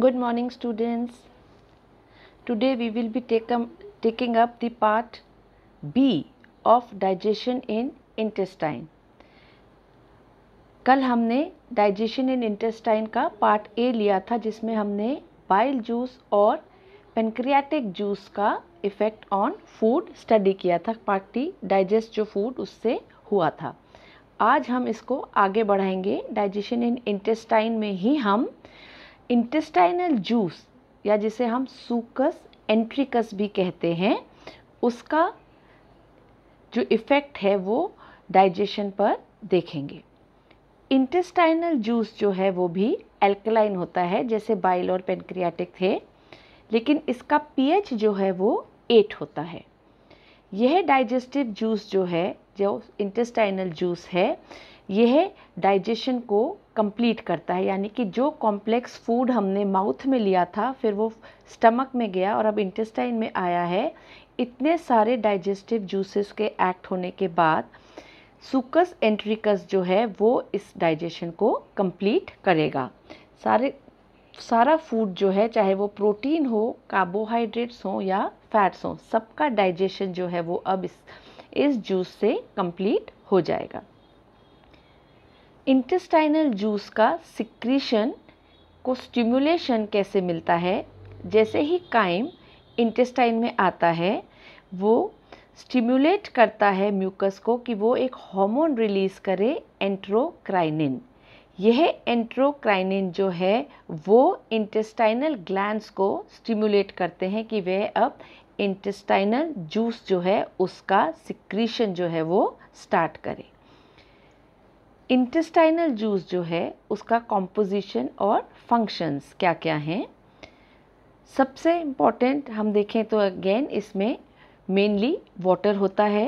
Good morning students today we will be take taking up up B of digestion in intestine कल हमने digestion in intestine का part A लिया था जिसमें हमने बाइल जूस और पेनक्रियाटिक जूस का इफ़ेक्ट ऑन फूड स्टडी किया था पार्टी डाइजेस्ट जो फूड उससे हुआ था आज हम इसको आगे बढ़ाएंगे डाइजेशन इन इंटेस्टाइन में ही हम इंटेस्टाइनल जूस या जिसे हम सूकस एंट्रिकस भी कहते हैं उसका जो इफ़ेक्ट है वो डाइजेशन पर देखेंगे इंटेस्टाइनल जूस जो है वो भी एल्कलाइन होता है जैसे बाइल और पेनक्रियाटिक थे लेकिन इसका पीएच जो है वो एट होता है यह डाइजेस्टिव जूस जो है जो इंटेस्टाइनल जूस है यह डाइजेशन को कंप्लीट करता है यानी कि जो कॉम्प्लेक्स फूड हमने माउथ में लिया था फिर वो स्टमक में गया और अब इंटेस्टाइन में आया है इतने सारे डाइजेस्टिव जूसेस के एक्ट होने के बाद सुकस एंट्रिकस जो है वो इस डाइजेशन को कंप्लीट करेगा सारे सारा फूड जो है चाहे वो प्रोटीन हो कार्बोहाइड्रेट्स हो या फैट्स हो सबका डाइजेशन जो है वो अब इस इस जूस से कंप्लीट हो जाएगा इंटेस्टाइनल जूस का सिक्रीशन को स्टिमुलेशन कैसे मिलता है जैसे ही काइम इंटेस्टाइन में आता है वो स्टिमुलेट करता है म्यूकस को कि वो एक हार्मोन रिलीज़ करे एंट्रोक्राइनिन यह एंट्रोक्राइनिन जो है वो इंटेस्टाइनल ग्लैंड्स को स्टिमुलेट करते हैं कि वह अब इंटेस्टाइनल जूस जो है उसका सिक्रीशन जो है वो स्टार्ट करें इंटेस्टाइनल जूस जो है उसका कॉम्पोजिशन और फंक्शंस क्या क्या हैं सबसे इम्पॉर्टेंट हम देखें तो अगेन इसमें मेनली वाटर होता है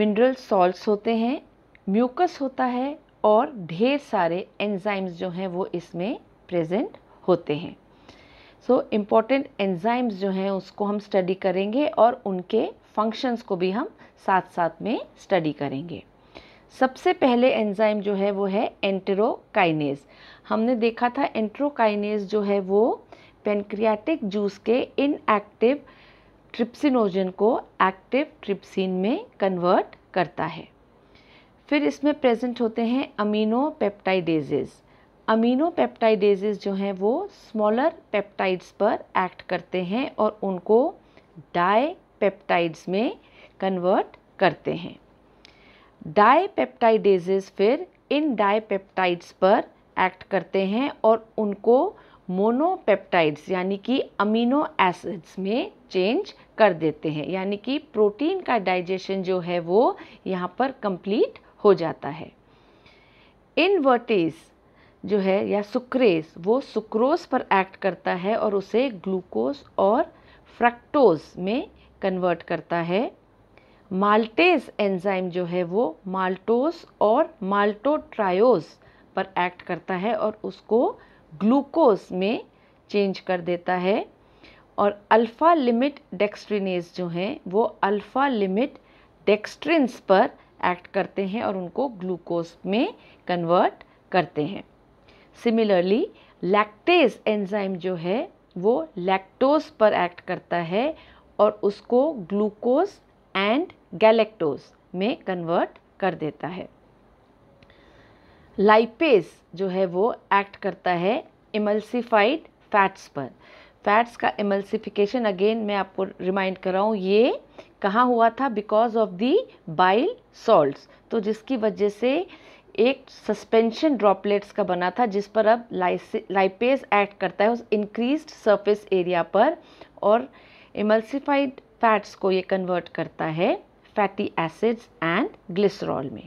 मिनरल सॉल्ट्स होते हैं म्यूकस होता है और ढेर सारे एंजाइम्स जो हैं वो इसमें प्रेजेंट होते हैं सो इम्पॉर्टेंट एंजाइम्स जो हैं उसको हम स्टडी करेंगे और उनके फंक्शंस को भी हम साथ साथ में स्टडी करेंगे सबसे पहले एंजाइम जो है वो है एंटेरोकाइनेज हमने देखा था एंट्रोकाइनेज जो है वो पेनक्रियाटिक जूस के इनएक्टिव ट्रिप्सिनोजन को एक्टिव ट्रिप्सिन में कन्वर्ट करता है फिर इसमें प्रेजेंट होते हैं अमीनो पेप्टाइडेजेस अमीनो पेप्टाइडेजेस जो हैं वो स्मॉलर पेप्टाइड्स पर एक्ट करते हैं और उनको डाई पेप्टाइड्स में कन्वर्ट करते हैं डाईपेप्टाइडेजेस फिर इन डाईपेप्टाइड्स पर एक्ट करते हैं और उनको मोनोपेप्टाइड्स यानी कि अमीनो एसिड्स में चेंज कर देते हैं यानी कि प्रोटीन का डाइजेशन जो है वो यहाँ पर कंप्लीट हो जाता है इनवर्टेज जो है या सुक्रेस वो सुक्रोज पर एक्ट करता है और उसे ग्लूकोज और फ्रक्टोज में कन्वर्ट करता है माल्टेज एंजाइम जो है वो माल्टोस और माल्टोट्रायोस पर एक्ट करता है और उसको ग्लूकोज में चेंज कर देता है और अल्फ़ा लिमिट डेक्स्ट्रिनेज जो हैं वो अल्फ़ा लिमिट डेक्स्ट्रिन्स पर एक्ट करते हैं और उनको ग्लूकोज में कन्वर्ट करते हैं सिमिलरली लैक्टेज एंजाइम जो है वो लैक्टोस पर एक्ट करता है और उसको ग्लूकोज एंड गैलेक्टोज में कन्वर्ट कर देता है लाइपेस जो है वो एक्ट करता है इमल्सिफाइड फैट्स पर फैट्स का इमल्सिफिकेशन अगेन मैं आपको रिमाइंड कर रहा हूँ ये कहाँ हुआ था because of the bile salts तो जिसकी वजह से एक सस्पेंशन ड्रॉपलेट्स का बना था जिस पर अब लाइपेस एक्ट करता है उस इंक्रीज सरफेस एरिया पर और इमल्सिफाइड फैट्स को ये कन्वर्ट करता है फैटी एसिड्स एंड ग्लिसरॉल में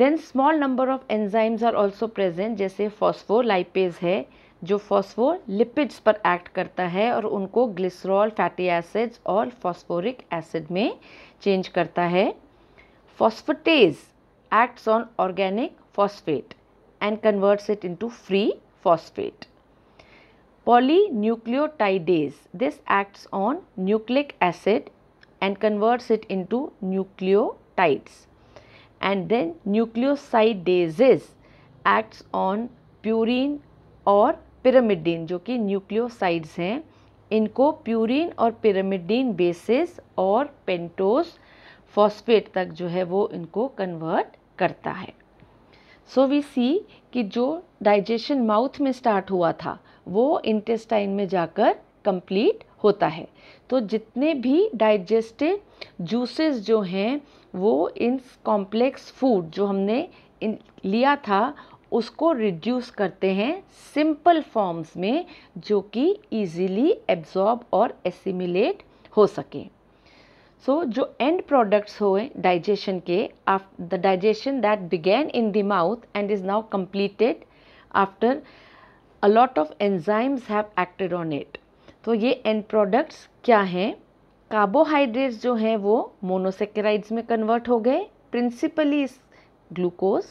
then small number of enzymes are also present जैसे फॉस्फोलाइपेज है जो लिपिड्स पर एक्ट करता है और उनको ग्लिसरॉल फैटी एसिड्स और फॉस्फोरिक एसिड में चेंज करता है phosphatase acts on organic phosphate and converts it into free phosphate polynucleotidase. This acts on nucleic acid and converts it into nucleotides. And then nucleosidases acts on purine और pyrimidine जो कि nucleosides हैं इनको purine और pyrimidine bases और pentose phosphate तक जो है वो इनको कन्वर्ट करता है सो वी सी कि जो डाइजेशन माउथ में स्टार्ट हुआ था वो इंटेस्टाइन में जाकर कंप्लीट होता है तो जितने भी डाइजेस्टिव जूसेस जो हैं वो इन कॉम्प्लेक्स फूड जो हमने लिया था उसको रिड्यूस करते हैं सिंपल फॉर्म्स में जो कि इजीली एब्जॉर्ब और एसिमिलेट हो सके सो so, जो एंड प्रोडक्ट्स हुए डाइजेशन के the digestion that began in the mouth and is now completed after a lot of enzymes have acted on it तो ये एंड प्रोडक्ट्स क्या हैं कार्बोहाइड्रेट्स जो हैं वो मोनोसेकेराइड्स में कन्वर्ट हो गए प्रिंसिपली ग्लूकोज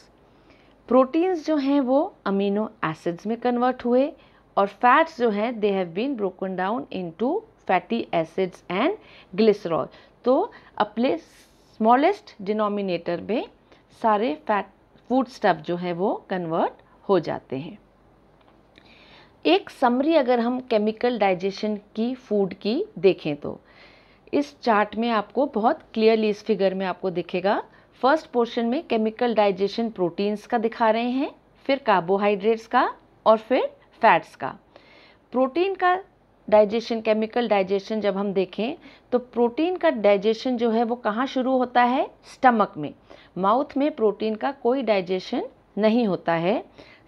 प्रोटीन्स जो हैं वो अमीनो एसिड्स में कन्वर्ट हुए और फैट्स जो हैं they have been broken down into fatty acids and glycerol तो अपने स्मॉलेस्ट डिनोमिनेटर में सारे फैट फूड स्टफ जो है वो कन्वर्ट हो जाते हैं एक समरी अगर हम केमिकल डाइजेशन की फूड की देखें तो इस चार्ट में आपको बहुत क्लियरली इस फिगर में आपको दिखेगा फर्स्ट पोर्शन में केमिकल डाइजेशन प्रोटीन्स का दिखा रहे हैं फिर कार्बोहाइड्रेट्स का और फिर फैट्स का प्रोटीन का डाइजेशन केमिकल डाइजेशन जब हम देखें तो प्रोटीन का डाइजेशन जो है वो कहाँ शुरू होता है स्टमक में माउथ में प्रोटीन का कोई डाइजेशन नहीं होता है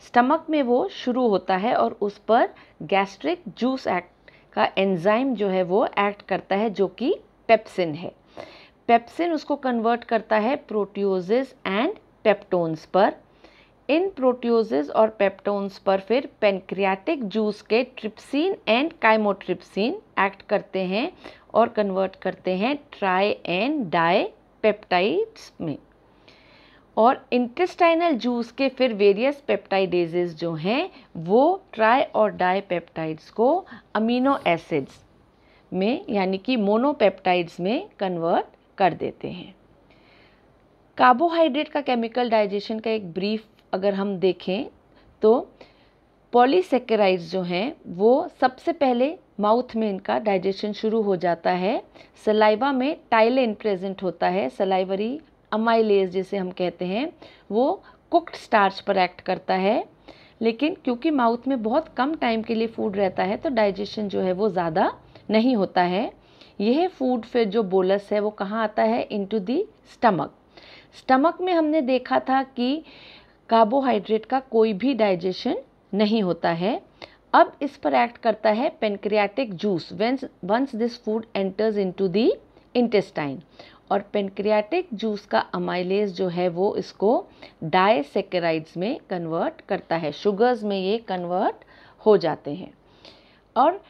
स्टमक में वो शुरू होता है और उस पर गैस्ट्रिक जूस एक्ट का एंजाइम जो है वो एक्ट करता है जो कि पेप्सिन है पेप्सिन उसको कन्वर्ट करता है प्रोटीज एंड पेप्टोन्स पर इन प्रोटीज और पेप्टोन्स पर फिर पेनक्रियाटिक जूस के ट्रिप्सिन एंड काइमोट्रिप्सिन एक्ट करते हैं और कन्वर्ट करते हैं ट्राई एंड डाई पेप्टाइड्स में और इंटेस्टाइनल जूस के फिर वेरियस पेप्टाइडेजेस जो हैं वो ट्राई और डाई पेप्टाइड्स को अमीनो एसिड्स में यानी कि मोनोपेप्टाइड्स में कन्वर्ट कर देते हैं कार्बोहाइड्रेट का केमिकल डाइजेशन का एक ब्रीफ अगर हम देखें तो पॉलीसेकेराइड्स जो हैं वो सबसे पहले माउथ में इनका डाइजेशन शुरू हो जाता है सलाइवा में टाइलेन प्रेजेंट होता है सलाइवरी अमाइलेज जिसे हम कहते हैं वो कुक्ड स्टार्च पर एक्ट करता है लेकिन क्योंकि माउथ में बहुत कम टाइम के लिए फूड रहता है तो डाइजेशन जो है वो ज़्यादा नहीं होता है यह फूड फिर जो बोलस है वो कहाँ आता है इनटू दी स्टमक स्टमक में हमने देखा था कि कार्बोहाइड्रेट का कोई भी डाइजेशन नहीं होता है अब इस पर एक्ट करता है pancreatic juice once once this food enters into the intestine और पेनक्रियाटिक जूस का अमाइलेज जो है वो इसको डायसेकेराइड्स में कन्वर्ट करता है शुगर्स में ये कन्वर्ट हो जाते हैं और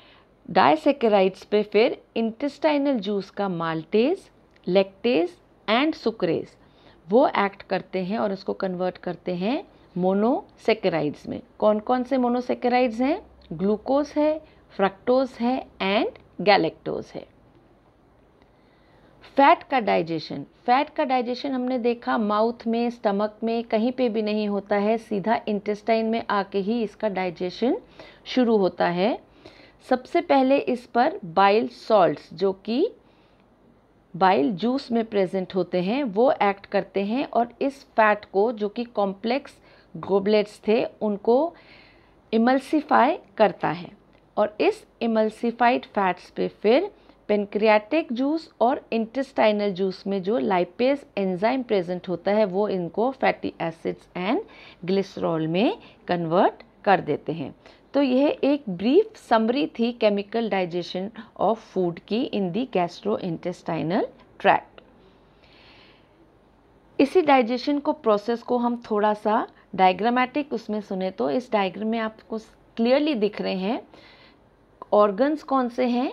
डायसेकेराइड्स पे फिर इंटेस्टाइनल जूस का माल्टेज लेक्टेज एंड सुक्रेज वो एक्ट करते हैं और उसको कन्वर्ट करते हैं मोनोसेकेराइड्स में कौन कौन से मोनोसेकेराइड्स हैं ग्लूकोज है फ्रक्टोज है एंड गैलेक्टोज है फैट का डाइजेशन फैट का डाइजेशन हमने देखा माउथ में स्टमक में कहीं पे भी नहीं होता है सीधा इंटेस्टाइन में आके ही इसका डाइजेशन शुरू होता है सबसे पहले इस पर बाइल सॉल्ट्स जो कि बाइल जूस में प्रेजेंट होते हैं वो एक्ट करते हैं और इस फैट को जो कि कॉम्प्लेक्स ग्लोबलेट्स थे उनको इमल्सीफाई करता है और इस इमल्सीफाइड फैट्स पे फिर पेनक्रियाटिक जूस और इंटेस्टाइनल जूस में जो लाइपेज एंजाइम प्रेजेंट होता है वो इनको फैटी एसिड्स एंड ग्लिसरॉल में कन्वर्ट कर देते हैं तो यह एक ब्रीफ समरी थी केमिकल डाइजेशन ऑफ फूड की in the gastrointestinal tract इसी डाइजेशन को प्रोसेस को हम थोड़ा सा डायग्रामेटिक उसमें सुने तो इस डायग्राम में आपको क्लियरली दिख रहे हैं ऑर्गन्स कौन से हैं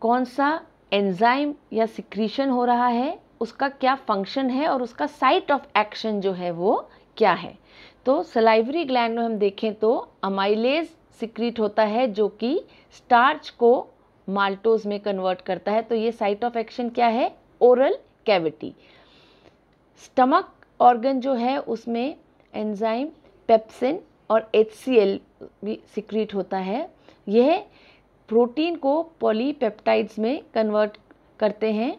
कौन सा एंजाइम या सिक्रीशन हो रहा है उसका क्या फंक्शन है और उसका साइट ऑफ एक्शन जो है वो क्या है तो सलाइवरी ग्लैंड में हम देखें तो अमाइलेज सिक्रीट होता है जो कि स्टार्च को माल्टोज में कन्वर्ट करता है तो ये साइट ऑफ एक्शन क्या है ओरल कैविटी स्टमक ऑर्गन जो है उसमें एंजाइम पेप्सिन और एच भी सिक्रीट होता है यह प्रोटीन को पॉलीपेप्टाइड्स में कन्वर्ट करते हैं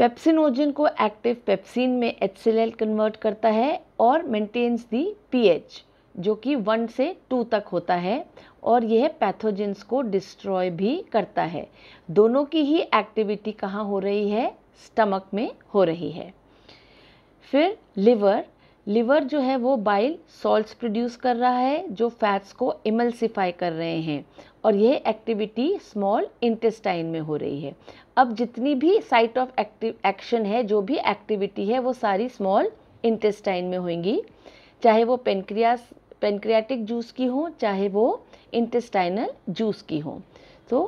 पेप्सिनोजिन को एक्टिव पेप्सिन में एच कन्वर्ट करता है और मेंटेन्स दी पीएच जो कि वन से टू तक होता है और यह पैथोजेंस को डिस्ट्रॉय भी करता है दोनों की ही एक्टिविटी कहाँ हो रही है स्टमक में हो रही है फिर लिवर लिवर जो है वो बाइल सॉल्ट्स प्रोड्यूस कर रहा है जो फैट्स को इमल्सिफाई कर रहे हैं और यह एक्टिविटी स्मॉल इंटेस्टाइन में हो रही है अब जितनी भी साइट ऑफ एक्टिव एक्शन है जो भी एक्टिविटी है वो सारी स्मॉल इंटेस्टाइन में होंगी चाहे वो पेनक्रियास पेनक्रियाटिक जूस की हो चाहे वो इंटेस्टाइनल जूस की हो तो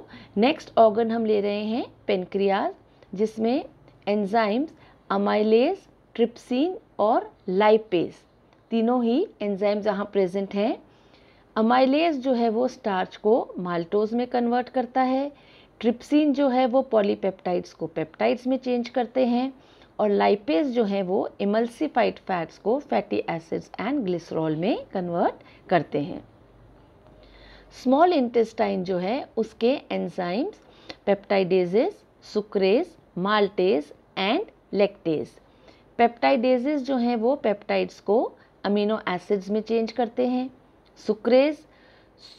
नेक्स्ट ऑर्गन हम ले रहे हैं पेनक्रियाज जिसमें एंजाइम्स अमाइलेज ट्रिप्सिन और लाइपेज तीनों ही एंजाइम्स यहाँ प्रेजेंट हैं अमाइलेज जो है वो स्टार्च को माल्टोज में कन्वर्ट करता है ट्रिप्सिन जो है वो पॉलीपेप्टाइड्स को पेप्टाइड्स में चेंज करते हैं और लाइपेज जो है वो इमल्सिफाइड फैट्स को फैटी एसिड्स एंड ग्लिसरॉल में कन्वर्ट करते हैं स्मॉल इंटेस्टाइन जो है उसके enzymes peptidases sucrase maltase and lactase peptidases जो हैं वो पेप्टाइड्स को अमीनो एसिड्स में चेंज करते हैं सुक्रेज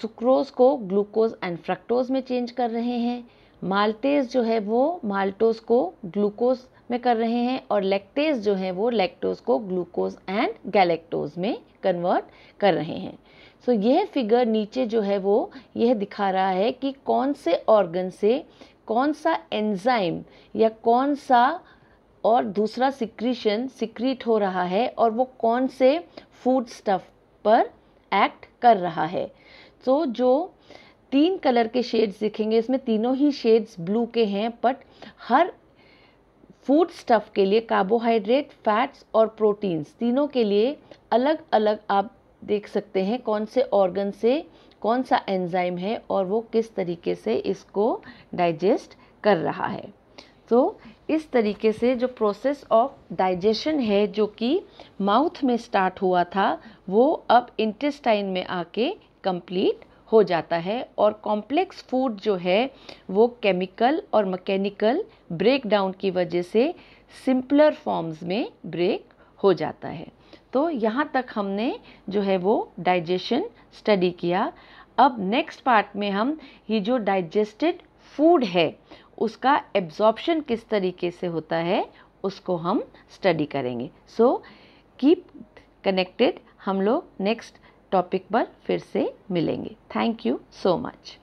सुक्रोज को ग्लूकोज एंड फ्रक्टोज में चेंज कर रहे हैं माल्टेज जो है वो माल्टोज को ग्लूकोज में कर रहे हैं और लेक्टेज जो है वो लेक्टोज़ को ग्लूकोज एंड गैलेक्टोज में कन्वर्ट कर रहे हैं सो so, यह फिगर नीचे जो है वो यह दिखा रहा है कि कौन से ऑर्गन से कौन सा एंजाइम या कौन सा और दूसरा सिक्रीशन सिक्रीट हो रहा है और वो कौन से फूड स्टफ पर एक्ट कर रहा है सो जो तीन कलर के शेड्स दिखेंगे इसमें तीनों ही शेड्स ब्लू के हैं बट हर फूड स्टफ के लिए कार्बोहाइड्रेट फैट्स और प्रोटीन्स तीनों के लिए अलग अलग आप देख सकते हैं कौन से ऑर्गन से कौन सा एंजाइम है और वो किस तरीके से इसको डाइजेस्ट कर रहा है तो इस तरीके से जो प्रोसेस ऑफ डाइजेशन है जो कि माउथ में स्टार्ट हुआ था वो अब इंटेस्टाइन में आके कंप्लीट हो जाता है और कॉम्प्लेक्स फूड जो है वो केमिकल और मैकेनिकल ब्रेक डाउन की वजह से सिंपलर फॉर्म्स में ब्रेक हो जाता है तो यहाँ तक हमने जो है वो डाइजेशन स्टडी किया अब नेक्स्ट पार्ट में हम ये जो डाइजेस्टेड फूड है उसका एब्जॉर्प्शन किस तरीके से होता है उसको हम स्टडी करेंगे सो कीप कनेक्टेड हम लोग नेक्स्ट टॉपिक पर फिर से मिलेंगे थैंक यू सो मच